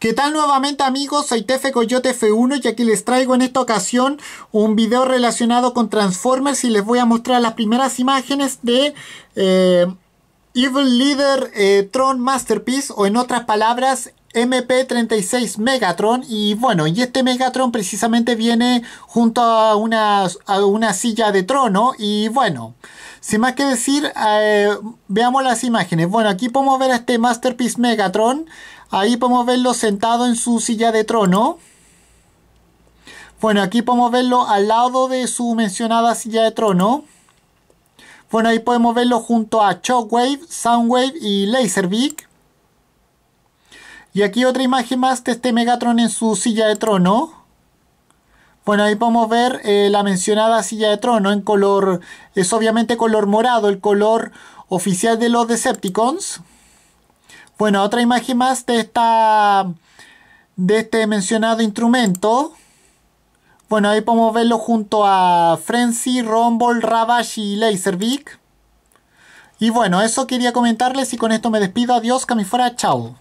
¿Qué tal nuevamente amigos? Soy Tefe Coyote F1 y aquí les traigo en esta ocasión un video relacionado con Transformers y les voy a mostrar las primeras imágenes de eh, Evil Leader eh, Tron Masterpiece o en otras palabras MP36 Megatron y bueno, y este Megatron precisamente viene junto a una, una silla de trono y bueno, sin más que decir, eh, veamos las imágenes. Bueno, aquí podemos ver a este Masterpiece Megatron Ahí podemos verlo sentado en su silla de trono. Bueno, aquí podemos verlo al lado de su mencionada silla de trono. Bueno, ahí podemos verlo junto a Shockwave, Soundwave y Laserbeak. Y aquí otra imagen más de este Megatron en su silla de trono. Bueno, ahí podemos ver eh, la mencionada silla de trono en color, es obviamente color morado, el color oficial de los Decepticons. Bueno, otra imagen más de esta de este mencionado instrumento. Bueno, ahí podemos verlo junto a Frenzy, Rumble, Ravage y Laserbeak. Y bueno, eso quería comentarles y con esto me despido. Adiós, que fuera, chao.